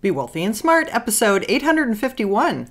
Be Wealthy and Smart, episode 851.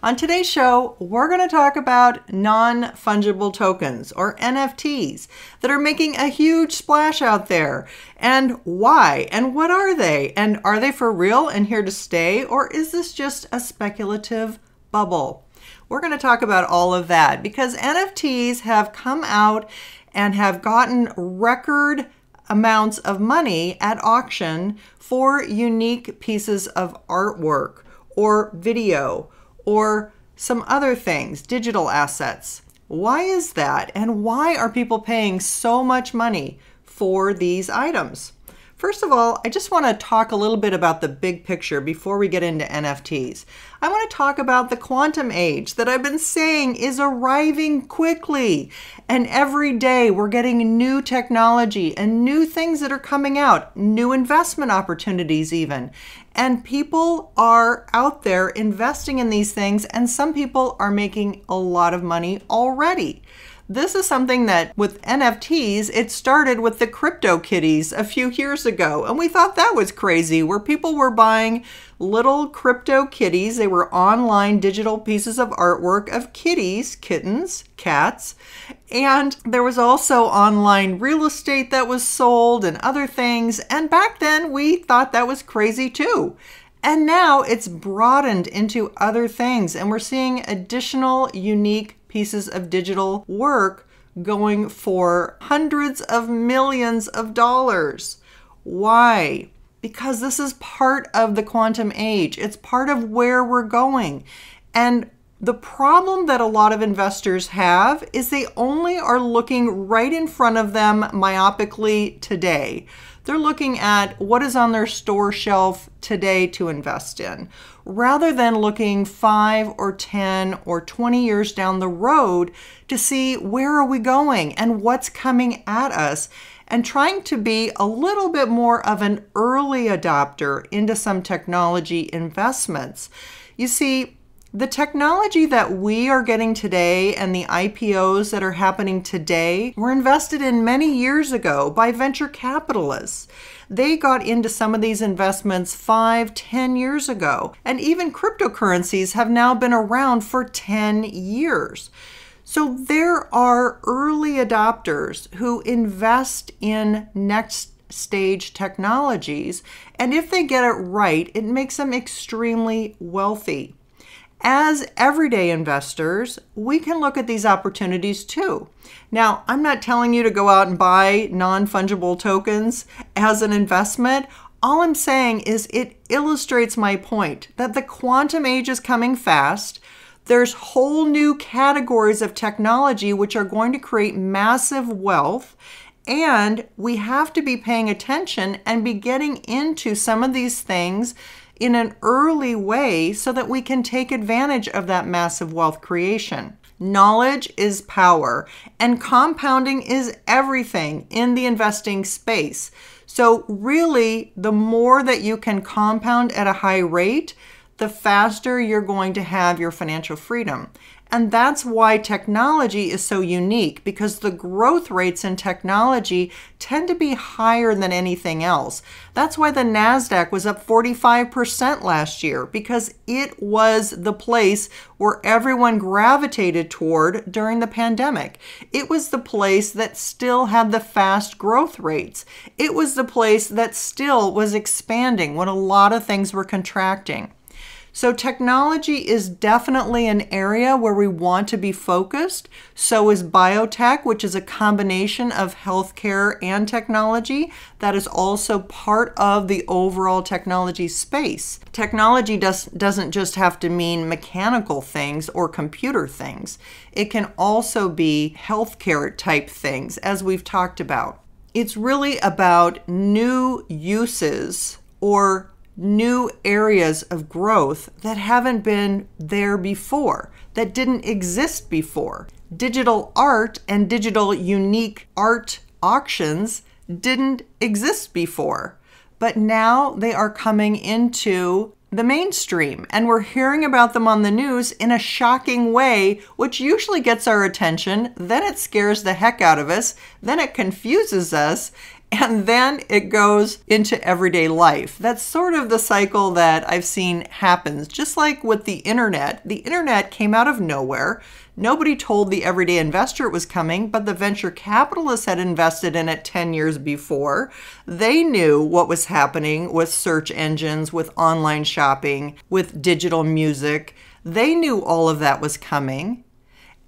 On today's show, we're going to talk about non fungible tokens or NFTs that are making a huge splash out there and why and what are they and are they for real and here to stay or is this just a speculative bubble? We're going to talk about all of that because NFTs have come out and have gotten record amounts of money at auction for unique pieces of artwork or video or some other things, digital assets. Why is that? And why are people paying so much money for these items? First of all, I just want to talk a little bit about the big picture before we get into NFTs. I want to talk about the quantum age that I've been saying is arriving quickly. And every day we're getting new technology and new things that are coming out, new investment opportunities, even. And people are out there investing in these things, and some people are making a lot of money already. This is something that with NFTs, it started with the crypto kitties a few years ago. And we thought that was crazy, where people were buying little crypto kitties. They were online digital pieces of artwork of kitties, kittens, cats. And there was also online real estate that was sold and other things. And back then, we thought that was crazy too. And now it's broadened into other things, and we're seeing additional unique pieces of digital work going for hundreds of millions of dollars. Why? Because this is part of the quantum age. It's part of where we're going. And the problem that a lot of investors have is they only are looking right in front of them myopically today. They're looking at what is on their store shelf today to invest in, rather than looking five or 10 or 20 years down the road to see where are we going and what's coming at us and trying to be a little bit more of an early adopter into some technology investments. You see, the technology that we are getting today and the IPOs that are happening today were invested in many years ago by venture capitalists. They got into some of these investments five, ten years ago, and even cryptocurrencies have now been around for 10 years. So there are early adopters who invest in next stage technologies, and if they get it right, it makes them extremely wealthy. As everyday investors, we can look at these opportunities too. Now, I'm not telling you to go out and buy non fungible tokens as an investment. All I'm saying is it illustrates my point that the quantum age is coming fast. There's whole new categories of technology which are going to create massive wealth. And we have to be paying attention and be getting into some of these things in an early way so that we can take advantage of that massive wealth creation. Knowledge is power, and compounding is everything in the investing space. So, really, the more that you can compound at a high rate, the faster you're going to have your financial freedom. And that's why technology is so unique because the growth rates in technology tend to be higher than anything else. That's why the NASDAQ was up 45% last year because it was the place where everyone gravitated toward during the pandemic. It was the place that still had the fast growth rates. It was the place that still was expanding when a lot of things were contracting. So technology is definitely an area where we want to be focused. So is biotech, which is a combination of healthcare and technology that is also part of the overall technology space. Technology does, doesn't just have to mean mechanical things or computer things. It can also be healthcare type things, as we've talked about. It's really about new uses or new areas of growth that haven't been there before, that didn't exist before. Digital art and digital unique art auctions didn't exist before, but now they are coming into the mainstream and we're hearing about them on the news in a shocking way, which usually gets our attention. Then it scares the heck out of us. Then it confuses us and then it goes into everyday life. That's sort of the cycle that I've seen happens. Just like with the internet, the internet came out of nowhere. Nobody told the everyday investor it was coming, but the venture capitalists had invested in it 10 years before. They knew what was happening with search engines, with online shopping, with digital music. They knew all of that was coming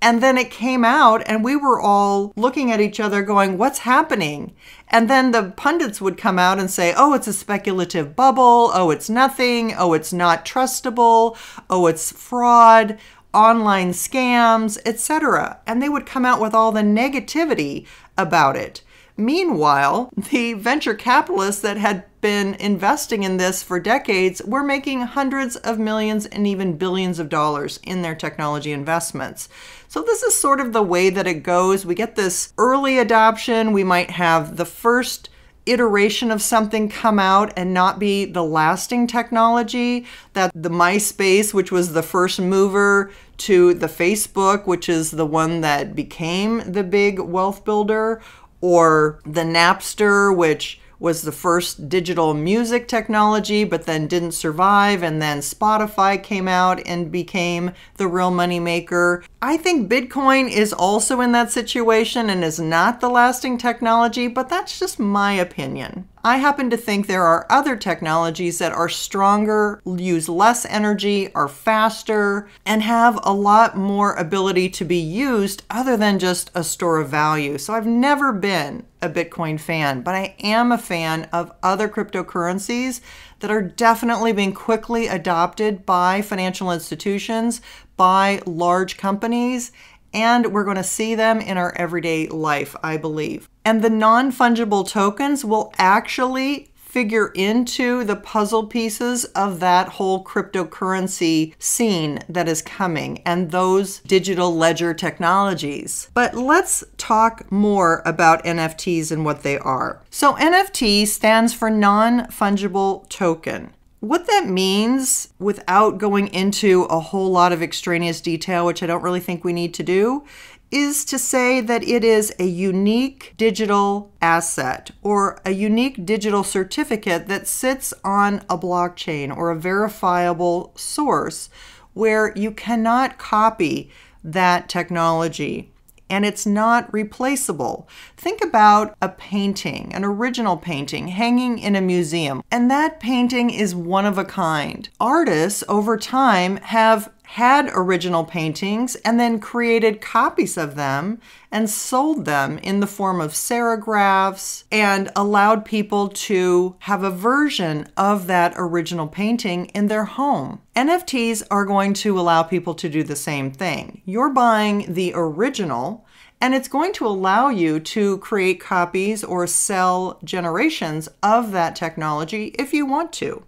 and then it came out, and we were all looking at each other going, What's happening? And then the pundits would come out and say, Oh, it's a speculative bubble. Oh, it's nothing. Oh, it's not trustable. Oh, it's fraud online scams, etc. And they would come out with all the negativity about it. Meanwhile, the venture capitalists that had been investing in this for decades were making hundreds of millions and even billions of dollars in their technology investments. So, this is sort of the way that it goes. We get this early adoption, we might have the first iteration of something come out and not be the lasting technology that the MySpace, which was the first mover, to the Facebook, which is the one that became the big wealth builder, or the Napster, which was the first digital music technology, but then didn't survive. And then Spotify came out and became the real moneymaker. I think Bitcoin is also in that situation and is not the lasting technology, but that's just my opinion. I happen to think there are other technologies that are stronger, use less energy, are faster, and have a lot more ability to be used other than just a store of value. So I've never been a Bitcoin fan, but I am a fan of other cryptocurrencies that are definitely being quickly adopted by financial institutions, by large companies, and we're going to see them in our everyday life, I believe. And the non fungible tokens will actually figure into the puzzle pieces of that whole cryptocurrency scene that is coming and those digital ledger technologies. But let's talk more about NFTs and what they are. So, NFT stands for non fungible token. What that means, without going into a whole lot of extraneous detail, which I don't really think we need to do, is to say that it is a unique digital asset or a unique digital certificate that sits on a blockchain or a verifiable source where you cannot copy that technology and it's not replaceable. Think about a painting, an original painting, hanging in a museum, and that painting is one of a kind. Artists over time have had original paintings and then created copies of them and sold them in the form of serigraphs and allowed people to have a version of that original painting in their home. NFTs are going to allow people to do the same thing. You're buying the original and it's going to allow you to create copies or sell generations of that technology if you want to.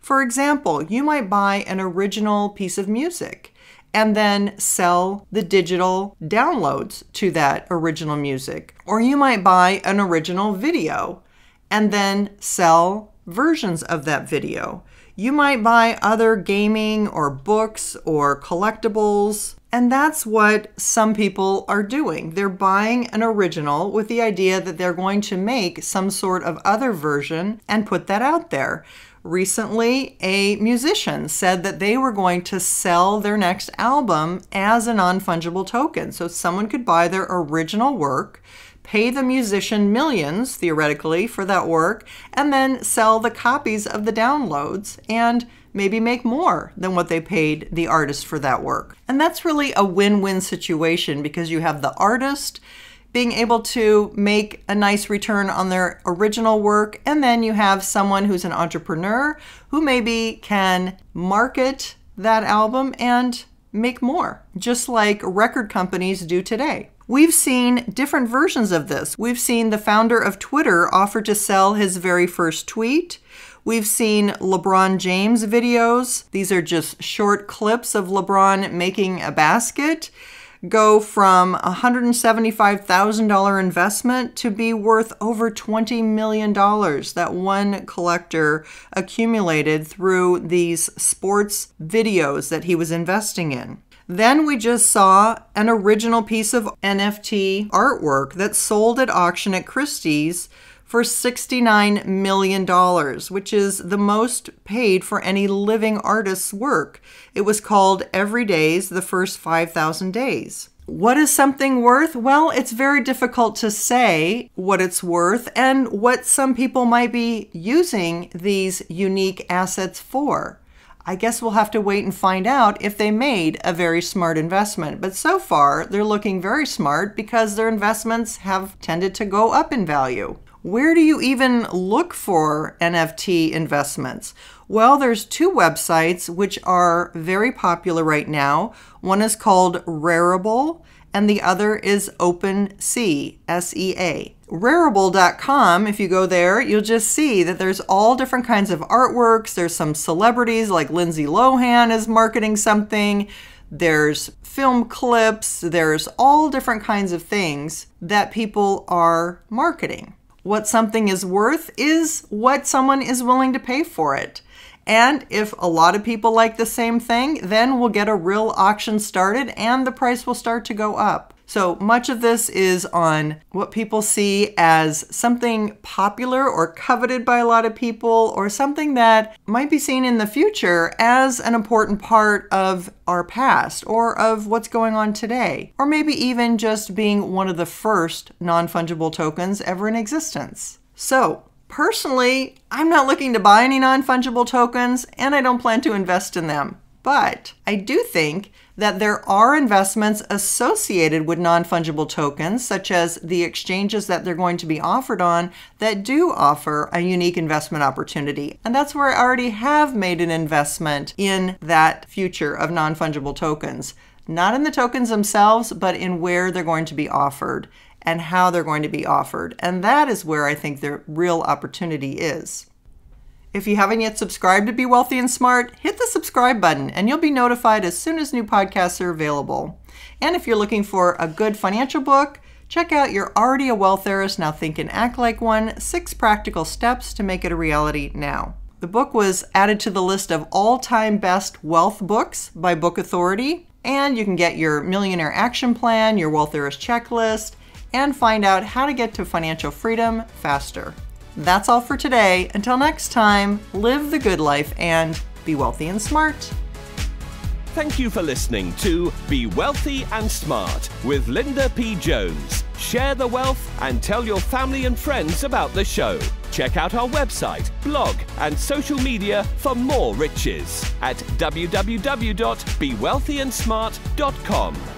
For example, you might buy an original piece of music and then sell the digital downloads to that original music. Or you might buy an original video and then sell versions of that video. You might buy other gaming or books or collectibles. And that's what some people are doing. They're buying an original with the idea that they're going to make some sort of other version and put that out there. Recently, a musician said that they were going to sell their next album as a non fungible token. So someone could buy their original work, pay the musician millions, theoretically, for that work, and then sell the copies of the downloads and maybe make more than what they paid the artist for that work. And that's really a win win situation because you have the artist being able to make a nice return on their original work. And then you have someone who's an entrepreneur who maybe can market that album and make more, just like record companies do today. We've seen different versions of this. We've seen the founder of Twitter offer to sell his very first tweet. We've seen LeBron James videos. These are just short clips of LeBron making a basket go from a $175,000 investment to be worth over $20 million that one collector accumulated through these sports videos that he was investing in. Then we just saw an original piece of NFT artwork that sold at auction at Christie's for $69 million, which is the most paid for any living artist's work. It was called Every Day's The First 5,000 Days. What is something worth? Well, it's very difficult to say what it's worth and what some people might be using these unique assets for. I guess we'll have to wait and find out if they made a very smart investment. But so far, they're looking very smart because their investments have tended to go up in value. Where do you even look for NFT investments? Well, there's two websites which are very popular right now. One is called Rarible and the other is OpenSea, S-E-A. Rarible.com, if you go there, you'll just see that there's all different kinds of artworks. There's some celebrities like Lindsay Lohan is marketing something. There's film clips. There's all different kinds of things that people are marketing. What something is worth is what someone is willing to pay for it. And if a lot of people like the same thing, then we'll get a real auction started and the price will start to go up. So much of this is on what people see as something popular or coveted by a lot of people, or something that might be seen in the future as an important part of our past or of what's going on today, or maybe even just being one of the first non fungible tokens ever in existence. So, personally, I'm not looking to buy any non fungible tokens and I don't plan to invest in them. But I do think that there are investments associated with non fungible tokens, such as the exchanges that they're going to be offered on, that do offer a unique investment opportunity. And that's where I already have made an investment in that future of non fungible tokens. Not in the tokens themselves, but in where they're going to be offered and how they're going to be offered. And that is where I think the real opportunity is. If you haven't yet subscribed to Be Wealthy and Smart, hit the subscribe button and you'll be notified as soon as new podcasts are available. And if you're looking for a good financial book, check out You're Already a Wealth Heiress, Now Think and Act Like One Six Practical Steps to Make It a Reality Now. The book was added to the list of all time best wealth books by Book Authority. And you can get your millionaire action plan, your wealth heiress checklist, and find out how to get to financial freedom faster. That's all for today. Until next time, live the good life and be wealthy and smart. Thank you for listening to Be Wealthy and Smart with Linda P. Jones. Share the wealth and tell your family and friends about the show. Check out our website, blog, and social media for more riches at www.bewealthyandsmart.com.